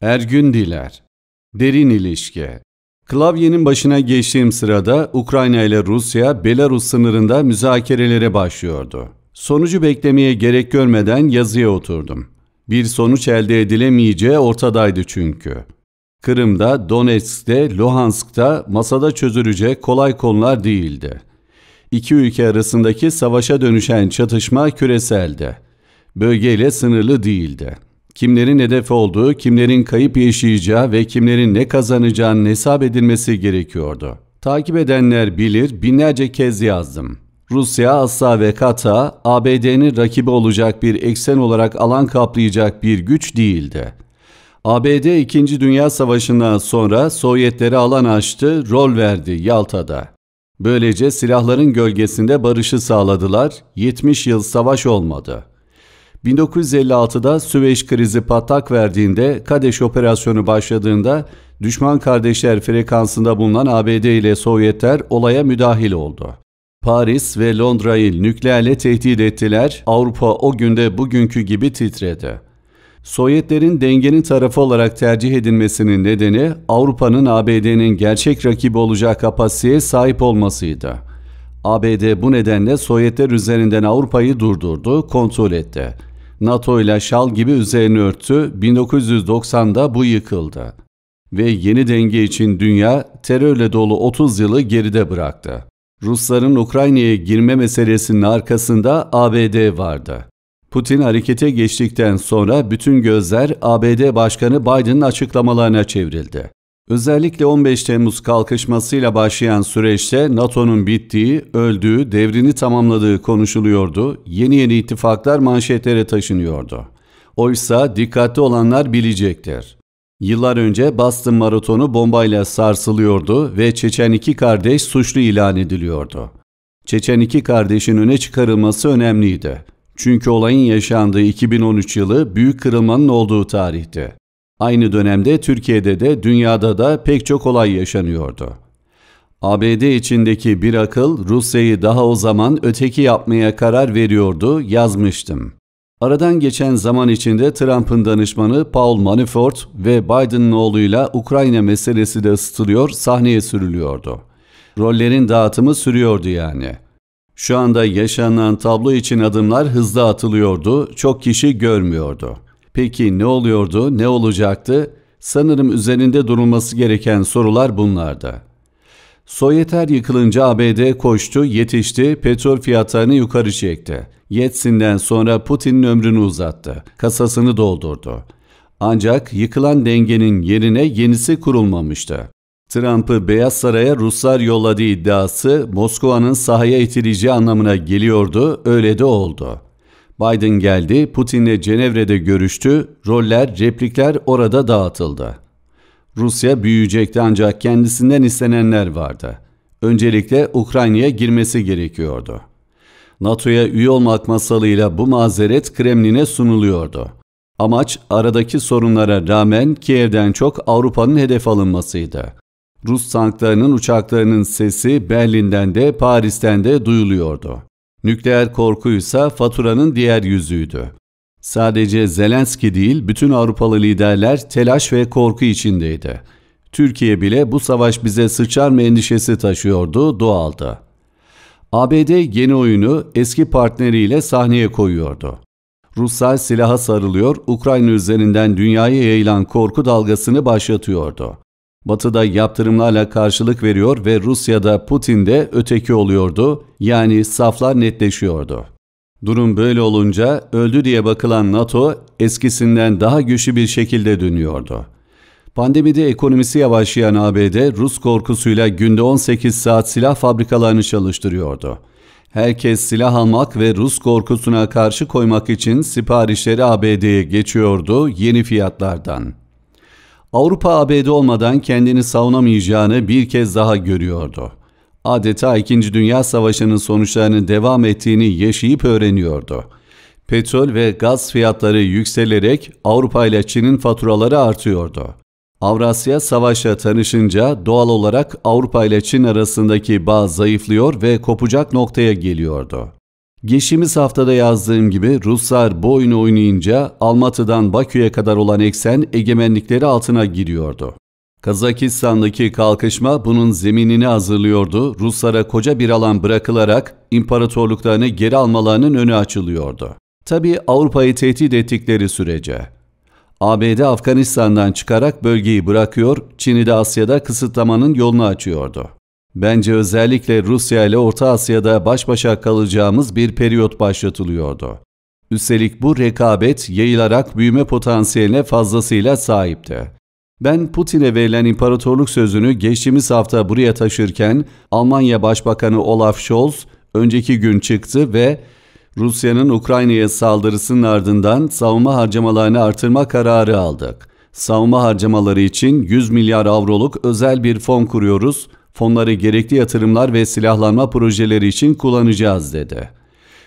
Ergün Diler Derin ilişki Klavyenin başına geçtiğim sırada Ukrayna ile Rusya, Belarus sınırında müzakerelere başlıyordu. Sonucu beklemeye gerek görmeden yazıya oturdum. Bir sonuç elde edilemeyeceği ortadaydı çünkü. Kırım'da, Donetsk'te, Luhansk'ta masada çözülecek kolay konular değildi. İki ülke arasındaki savaşa dönüşen çatışma küreseldi. Bölgeyle sınırlı değildi kimlerin hedef olduğu, kimlerin kayıp yaşayacağı ve kimlerin ne kazanacağının hesap edilmesi gerekiyordu. Takip edenler bilir binlerce kez yazdım. Rusya, Asya ve Kata, ABD'nin rakibi olacak bir eksen olarak alan kaplayacak bir güç değildi. ABD 2. Dünya Savaşı'ndan sonra Sovyetlere alan açtı, rol verdi Yalta'da. Böylece silahların gölgesinde barışı sağladılar, 70 yıl savaş olmadı.'' 1956'da Süveyş krizi patlak verdiğinde Kadeş operasyonu başladığında düşman kardeşler frekansında bulunan ABD ile Sovyetler olaya müdahil oldu. Paris ve Londra'yı nükleerle tehdit ettiler, Avrupa o günde bugünkü gibi titredi. Sovyetlerin dengenin tarafı olarak tercih edilmesinin nedeni Avrupa'nın ABD'nin gerçek rakibi olacak kapasiteye sahip olmasıydı. ABD bu nedenle Sovyetler üzerinden Avrupa'yı durdurdu, kontrol etti. NATO ile şal gibi üzerine örttü, 1990'da bu yıkıldı. Ve yeni denge için dünya terörle dolu 30 yılı geride bıraktı. Rusların Ukrayna'ya girme meselesinin arkasında ABD vardı. Putin harekete geçtikten sonra bütün gözler ABD Başkanı Biden'ın açıklamalarına çevrildi. Özellikle 15 Temmuz kalkışmasıyla başlayan süreçte NATO'nun bittiği, öldüğü, devrini tamamladığı konuşuluyordu. Yeni yeni ittifaklar manşetlere taşınıyordu. Oysa dikkatli olanlar bilecektir. Yıllar önce Boston Maratonu bombayla sarsılıyordu ve Çeçen iki kardeş suçlu ilan ediliyordu. Çeçen iki kardeşin öne çıkarılması önemliydi. Çünkü olayın yaşandığı 2013 yılı büyük kırılmanın olduğu tarihti. Aynı dönemde Türkiye'de de dünyada da pek çok olay yaşanıyordu. ABD içindeki bir akıl Rusya'yı daha o zaman öteki yapmaya karar veriyordu, yazmıştım. Aradan geçen zaman içinde Trump'ın danışmanı Paul Manafort ve Biden'ın oğluyla Ukrayna meselesi de ısıtılıyor, sahneye sürülüyordu. Rollerin dağıtımı sürüyordu yani. Şu anda yaşanan tablo için adımlar hızlı atılıyordu, çok kişi görmüyordu.'' Peki ne oluyordu, ne olacaktı? Sanırım üzerinde durulması gereken sorular bunlardı. Soyeter yıkılınca ABD koştu, yetişti, petrol fiyatlarını yukarı çekti. Yetsin'den sonra Putin'in ömrünü uzattı, kasasını doldurdu. Ancak yıkılan dengenin yerine yenisi kurulmamıştı. Trump'ı Beyaz Saray'a Ruslar yolladığı iddiası Moskova'nın sahaya itileceği anlamına geliyordu, öyle de oldu. Biden geldi, Putin'le Cenevre'de görüştü, roller, replikler orada dağıtıldı. Rusya büyüyecekti ancak kendisinden istenenler vardı. Öncelikle Ukrayna'ya girmesi gerekiyordu. NATO'ya üye olmak masalıyla bu mazeret Kremlin'e sunuluyordu. Amaç aradaki sorunlara rağmen Kiev'den çok Avrupa'nın hedef alınmasıydı. Rus tanklarının uçaklarının sesi Berlin'den de Paris'ten de duyuluyordu. Nükleer korkuysa faturanın diğer yüzüydü. Sadece Zelenski değil bütün Avrupalı liderler telaş ve korku içindeydi. Türkiye bile bu savaş bize sıçar mı endişesi taşıyordu, doğaldı. ABD yeni oyunu eski partneriyle sahneye koyuyordu. Ruslar silaha sarılıyor, Ukrayna üzerinden dünyaya yayılan korku dalgasını başlatıyordu. Batı'da yaptırımlarla karşılık veriyor ve Rusya'da Putin de öteki oluyordu, yani saflar netleşiyordu. Durum böyle olunca öldü diye bakılan NATO eskisinden daha güçlü bir şekilde dönüyordu. Pandemide ekonomisi yavaşlayan ABD, Rus korkusuyla günde 18 saat silah fabrikalarını çalıştırıyordu. Herkes silah almak ve Rus korkusuna karşı koymak için siparişleri ABD'ye geçiyordu yeni fiyatlardan. Avrupa ABD olmadan kendini savunamayacağını bir kez daha görüyordu. Adeta 2. Dünya Savaşı'nın sonuçlarının devam ettiğini yaşayıp öğreniyordu. Petrol ve gaz fiyatları yükselerek Avrupa ile Çin'in faturaları artıyordu. Avrasya savaşla tanışınca doğal olarak Avrupa ile Çin arasındaki bağ zayıflıyor ve kopacak noktaya geliyordu. Geçtiğimiz haftada yazdığım gibi Ruslar bu oyunu oynayınca Almatı'dan Bakü'ye kadar olan eksen egemenlikleri altına giriyordu. Kazakistan'daki kalkışma bunun zeminini hazırlıyordu. Ruslara koca bir alan bırakılarak imparatorluklarını geri almalarının önü açılıyordu. Tabi Avrupa'yı tehdit ettikleri sürece. ABD Afganistan'dan çıkarak bölgeyi bırakıyor, Çin'i de Asya'da kısıtlamanın yolunu açıyordu. Bence özellikle Rusya ile Orta Asya'da baş başa kalacağımız bir periyot başlatılıyordu. Üstelik bu rekabet yayılarak büyüme potansiyeline fazlasıyla sahipti. Ben Putin'e verilen imparatorluk sözünü geçtiğimiz hafta buraya taşırken Almanya Başbakanı Olaf Scholz önceki gün çıktı ve Rusya'nın Ukrayna'ya saldırısının ardından savunma harcamalarını artırma kararı aldık. Savunma harcamaları için 100 milyar avroluk özel bir fon kuruyoruz Fonları gerekli yatırımlar ve silahlanma projeleri için kullanacağız dedi.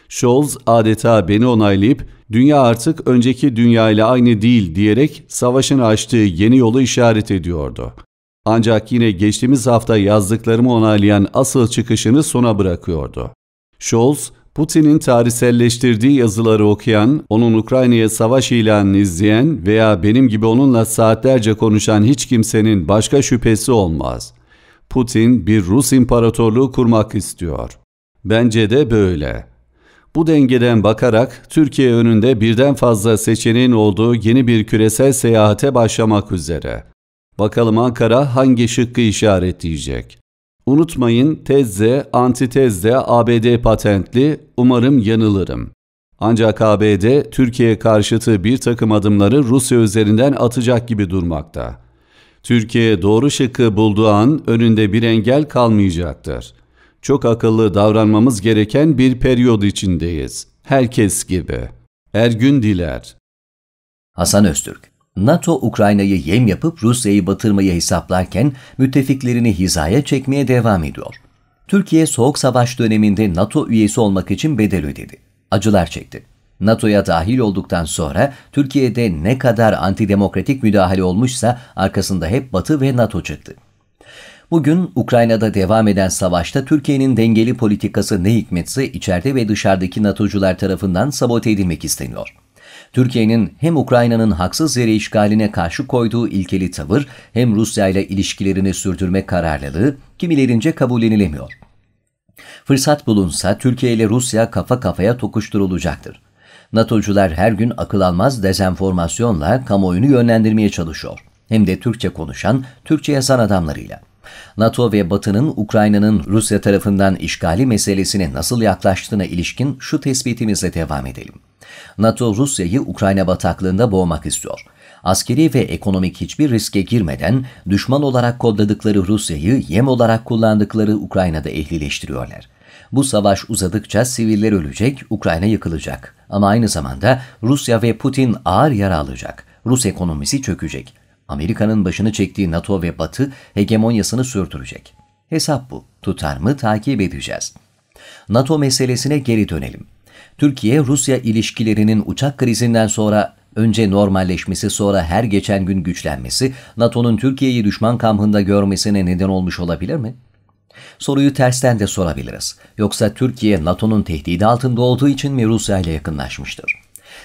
Scholz adeta beni onaylayıp dünya artık önceki dünya ile aynı değil diyerek savaşın açtığı yeni yolu işaret ediyordu. Ancak yine geçtiğimiz hafta yazdıklarımı onaylayan asıl çıkışını sona bırakıyordu. Scholz, Putin'in tarihselleştirdiği yazıları okuyan, onun Ukrayna'ya savaş ilanını izleyen veya benim gibi onunla saatlerce konuşan hiç kimsenin başka şüphesi olmaz. Putin bir Rus imparatorluğu kurmak istiyor. Bence de böyle. Bu dengeden bakarak Türkiye önünde birden fazla seçeneğin olduğu yeni bir küresel seyahate başlamak üzere. Bakalım Ankara hangi şıkkı işaretleyecek? Unutmayın tezde, antitezde ABD patentli, umarım yanılırım. Ancak ABD, Türkiye karşıtı bir takım adımları Rusya üzerinden atacak gibi durmakta. Türkiye doğru şıkı bulduğu an önünde bir engel kalmayacaktır. Çok akıllı davranmamız gereken bir periyod içindeyiz. Herkes gibi. Ergün Diler Hasan Öztürk NATO Ukrayna'yı yem yapıp Rusya'yı batırmayı hesaplarken müttefiklerini hizaya çekmeye devam ediyor. Türkiye Soğuk Savaş döneminde NATO üyesi olmak için bedel ödedi. Acılar çekti. NATO'ya dahil olduktan sonra Türkiye'de ne kadar antidemokratik müdahale olmuşsa arkasında hep Batı ve NATO çıktı. Bugün Ukrayna'da devam eden savaşta Türkiye'nin dengeli politikası ne hikmetse içeride ve dışarıdaki NATO'cular tarafından sabote edilmek isteniyor. Türkiye'nin hem Ukrayna'nın haksız yere işgaline karşı koyduğu ilkeli tavır hem Rusya ile ilişkilerini sürdürme kararlılığı kimilerince kabullenilemiyor. Fırsat bulunsa Türkiye ile Rusya kafa kafaya tokuşturulacaktır. NATO'cular her gün akıl almaz dezenformasyonla kamuoyunu yönlendirmeye çalışıyor. Hem de Türkçe konuşan, Türkçe yazan adamlarıyla. NATO ve Batı'nın Ukrayna'nın Rusya tarafından işgali meselesine nasıl yaklaştığına ilişkin şu tespitimizle devam edelim. NATO Rusya'yı Ukrayna bataklığında boğmak istiyor. Askeri ve ekonomik hiçbir riske girmeden düşman olarak kodladıkları Rusya'yı yem olarak kullandıkları Ukrayna'da ehlileştiriyorlar. Bu savaş uzadıkça siviller ölecek, Ukrayna yıkılacak. Ama aynı zamanda Rusya ve Putin ağır yara alacak. Rus ekonomisi çökecek. Amerika'nın başını çektiği NATO ve Batı hegemonyasını sürdürecek. Hesap bu. Tutar mı takip edeceğiz. NATO meselesine geri dönelim. Türkiye-Rusya ilişkilerinin uçak krizinden sonra önce normalleşmesi sonra her geçen gün güçlenmesi NATO'nun Türkiye'yi düşman kampında görmesine neden olmuş olabilir mi? Soruyu tersten de sorabiliriz. Yoksa Türkiye NATO'nun tehdidi altında olduğu için mi Rusya ile yakınlaşmıştır?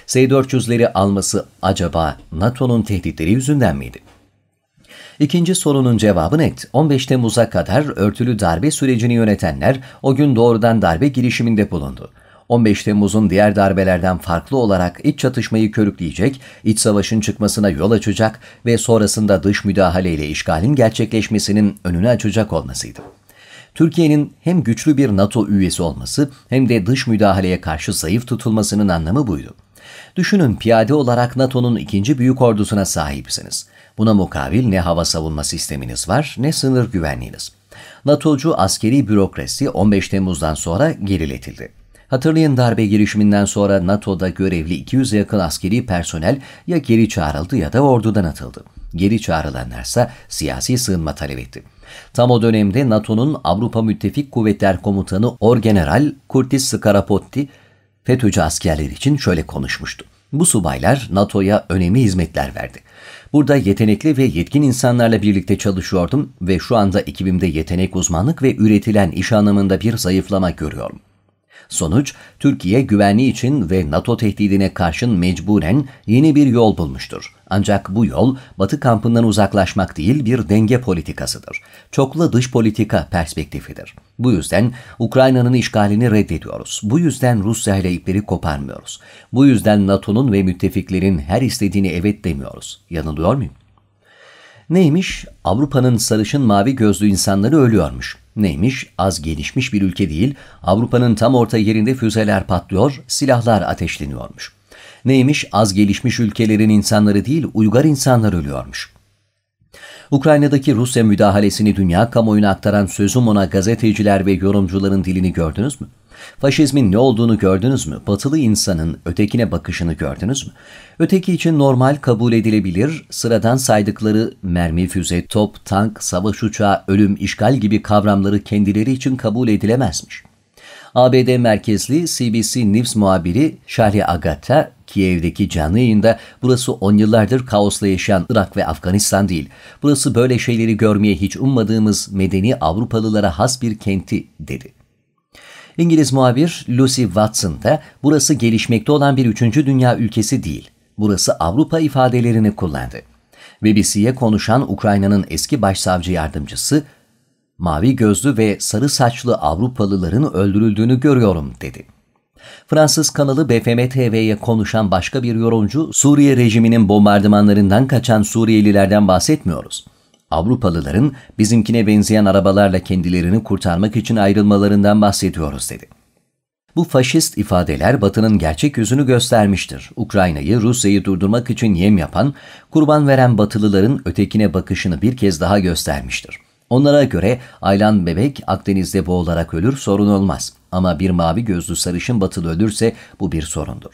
S-400'leri alması acaba NATO'nun tehditleri yüzünden miydi? İkinci sorunun cevabı net. 15 Temmuz'a kadar örtülü darbe sürecini yönetenler o gün doğrudan darbe girişiminde bulundu. 15 Temmuz'un diğer darbelerden farklı olarak iç çatışmayı körükleyecek, iç savaşın çıkmasına yol açacak ve sonrasında dış müdahaleyle işgalin gerçekleşmesinin önünü açacak olmasıydı. Türkiye'nin hem güçlü bir NATO üyesi olması hem de dış müdahaleye karşı zayıf tutulmasının anlamı buydu. Düşünün piyade olarak NATO'nun ikinci büyük ordusuna sahipsiniz. Buna mukabil ne hava savunma sisteminiz var ne sınır güvenliğiniz. NATO'cu askeri bürokrasi 15 Temmuz'dan sonra geriletildi. Hatırlayın darbe girişiminden sonra NATO'da görevli 200'e yakın askeri personel ya geri çağrıldı ya da ordudan atıldı geri çağrılanlarsa siyasi sığınma talep etti. Tam o dönemde NATO'nun Avrupa Müttefik Kuvvetler Komutanı Orgeneral Curtis Skarapotti, FETÖ'cü askerler için şöyle konuşmuştu. Bu subaylar NATO'ya önemli hizmetler verdi. Burada yetenekli ve yetkin insanlarla birlikte çalışıyordum ve şu anda ekibimde yetenek uzmanlık ve üretilen iş anlamında bir zayıflama görüyorum. Sonuç, Türkiye güvenliği için ve NATO tehdidine karşın mecburen yeni bir yol bulmuştur. Ancak bu yol Batı kampından uzaklaşmak değil bir denge politikasıdır. Çoklu dış politika perspektifidir. Bu yüzden Ukrayna'nın işgalini reddediyoruz. Bu yüzden Rusya ile ipleri koparmıyoruz. Bu yüzden NATO'nun ve müttefiklerin her istediğini evet demiyoruz. Yanılıyor muyum? Neymiş? Avrupa'nın sarışın mavi gözlü insanları ölüyormuş. Neymiş? Az gelişmiş bir ülke değil, Avrupa'nın tam orta yerinde füzeler patlıyor, silahlar ateşleniyormuş. Neymiş? Az gelişmiş ülkelerin insanları değil, uygar insanlar ölüyormuş. Ukrayna'daki Rusya müdahalesini dünya kamuoyuna aktaran sözüm ona gazeteciler ve yorumcuların dilini gördünüz mü? Faşizmin ne olduğunu gördünüz mü? Batılı insanın ötekine bakışını gördünüz mü? Öteki için normal kabul edilebilir, sıradan saydıkları mermi, füze, top, tank, savaş uçağı, ölüm, işgal gibi kavramları kendileri için kabul edilemezmiş.'' ABD merkezli CBC News muhabiri Shari Agata, Kiev'deki canlı yayında burası on yıllardır kaosla yaşayan Irak ve Afganistan değil. Burası böyle şeyleri görmeye hiç ummadığımız medeni Avrupalılara has bir kenti dedi. İngiliz muhabir Lucy Watson da burası gelişmekte olan bir üçüncü dünya ülkesi değil. Burası Avrupa ifadelerini kullandı. BBC'ye konuşan Ukrayna'nın eski başsavcı yardımcısı mavi gözlü ve sarı saçlı Avrupalıların öldürüldüğünü görüyorum dedi. Fransız kanalı BFM TV'ye konuşan başka bir yorumcu, Suriye rejiminin bombardımanlarından kaçan Suriyelilerden bahsetmiyoruz. Avrupalıların bizimkine benzeyen arabalarla kendilerini kurtarmak için ayrılmalarından bahsediyoruz dedi. Bu faşist ifadeler Batı'nın gerçek yüzünü göstermiştir. Ukrayna'yı, Rusya'yı durdurmak için yem yapan, kurban veren Batılıların ötekine bakışını bir kez daha göstermiştir. Onlara göre aylan bebek Akdeniz'de boğularak ölür sorun olmaz ama bir mavi gözlü sarışın batılı ölürse bu bir sorundur.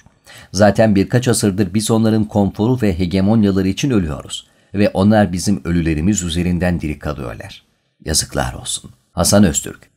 Zaten birkaç asırdır biz onların konforu ve hegemonyaları için ölüyoruz ve onlar bizim ölülerimiz üzerinden diri kalıyorlar. Yazıklar olsun. Hasan Öztürk